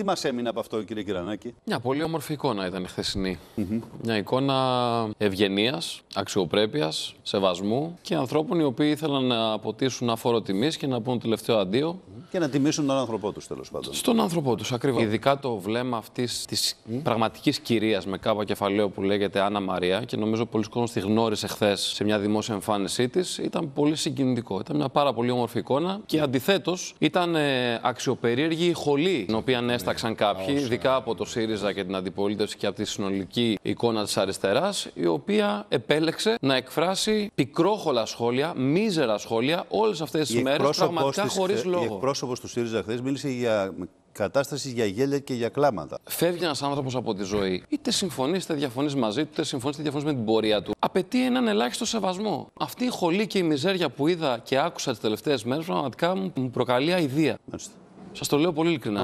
Τι μας έμεινε από αυτό, κύριε Κυρανάκη. Μια πολύ όμορφη εικόνα ήταν η χθεσινή. Μια εικόνα ευγενίας, αξιοπρέπειας, σεβασμού και ανθρώπων οι οποίοι ήθελαν να αποτίσουν αφόρο τιμής και να πούν τελευταίο αντίο και να τιμήσουν τον άνθρωπό τους τέλος πάντων. Στον άνθρωπό τους, ακριβώς. Ειδικά το βλέμμα αυτής της mm. πραγματικής κυρίας με κάπα κεφαλαίο που λέγεται Άννα Μαρία και νομίζω πολλοί κόσμοι τη γνώρισε χθες σε μια δημόσια εμφάνισή της. Ήταν πολύ συγκινητικό. Ήταν μια πάρα πολύ όμορφη εικόνα και αντιθέτως ήταν ε, αξιοπερίεργη η χολή την οποία έσταξαν κάποιοι, ειδικά από το ΣΥΡΙΖΑ και την αντιπολίτευση και από τη συνολική εικόνα της αριστεράς, η οποία επέλεξε να εκφράσει πικρόχολα σχόλια, μίζερα σχόλια όλες αυτές τις μέρε πραγματικά χωρί λόγο εκπρόσωπος του ΣΥΡΙΖΑ χθες μίλησε για κατάσταση για γέλια και για κλάματα. Φεύγει ένας άνθρωπος από τη ζωή. Είτε συμφωνείς, είτε διαφωνείς μαζί του, είτε συμφωνείς, είτε διαφωνείς με την πορεία του. Απαιτεί έναν ελάχιστο σεβασμό. Αυτή η χολή και η μιζέρια που είδα και άκουσα τις τελευταίες μέρες πραγματικά μου προκαλεί αηδία. Σας το λέω πολύ ειλικρινά.